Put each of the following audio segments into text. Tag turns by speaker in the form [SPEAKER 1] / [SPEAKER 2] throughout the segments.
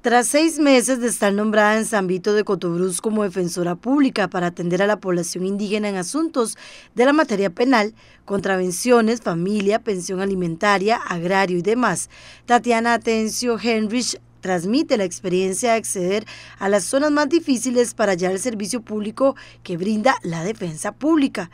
[SPEAKER 1] Tras seis meses de estar nombrada en San Vito de Cotobruz como defensora pública para atender a la población indígena en asuntos de la materia penal, contravenciones, familia, pensión alimentaria, agrario y demás, Tatiana Atencio Henrich transmite la experiencia de acceder a las zonas más difíciles para hallar el servicio público que brinda la defensa pública.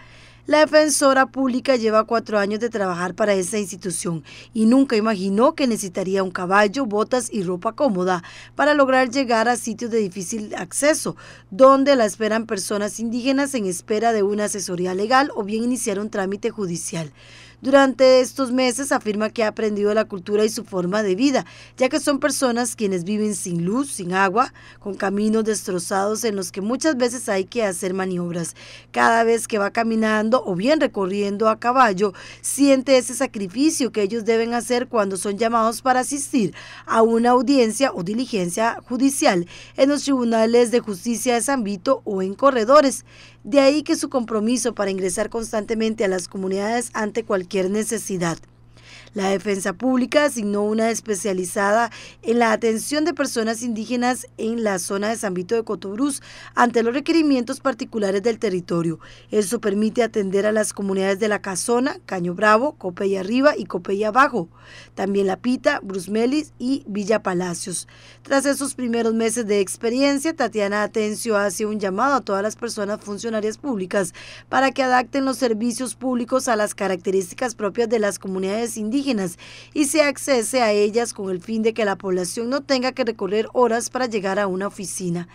[SPEAKER 1] La defensora pública lleva cuatro años de trabajar para esta institución y nunca imaginó que necesitaría un caballo, botas y ropa cómoda para lograr llegar a sitios de difícil acceso, donde la esperan personas indígenas en espera de una asesoría legal o bien iniciar un trámite judicial. Durante estos meses afirma que ha aprendido la cultura y su forma de vida, ya que son personas quienes viven sin luz, sin agua, con caminos destrozados en los que muchas veces hay que hacer maniobras. Cada vez que va caminando o bien recorriendo a caballo, siente ese sacrificio que ellos deben hacer cuando son llamados para asistir a una audiencia o diligencia judicial en los tribunales de justicia de San Vito o en corredores. De ahí que su compromiso para ingresar constantemente a las comunidades ante cualquier necesidad. La Defensa Pública asignó una especializada en la atención de personas indígenas en la zona de San Vito de Cotobruz ante los requerimientos particulares del territorio. Eso permite atender a las comunidades de La Casona, Caño Bravo, Copella Arriba y Copella Abajo, también La Pita, Brusmelis y Villa Palacios. Tras esos primeros meses de experiencia, Tatiana Atencio hace un llamado a todas las personas funcionarias públicas para que adapten los servicios públicos a las características propias de las comunidades indígenas y se accese a ellas con el fin de que la población no tenga que recorrer horas para llegar a una oficina.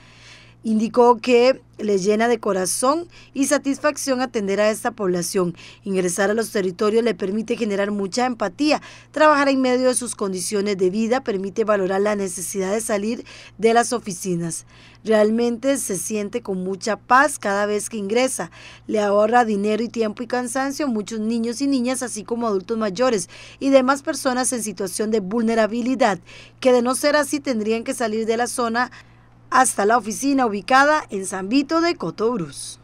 [SPEAKER 1] Indicó que le llena de corazón y satisfacción atender a esta población. Ingresar a los territorios le permite generar mucha empatía. Trabajar en medio de sus condiciones de vida permite valorar la necesidad de salir de las oficinas. Realmente se siente con mucha paz cada vez que ingresa. Le ahorra dinero y tiempo y cansancio a muchos niños y niñas, así como adultos mayores y demás personas en situación de vulnerabilidad, que de no ser así tendrían que salir de la zona hasta la oficina ubicada en San Vito de Cotobruz.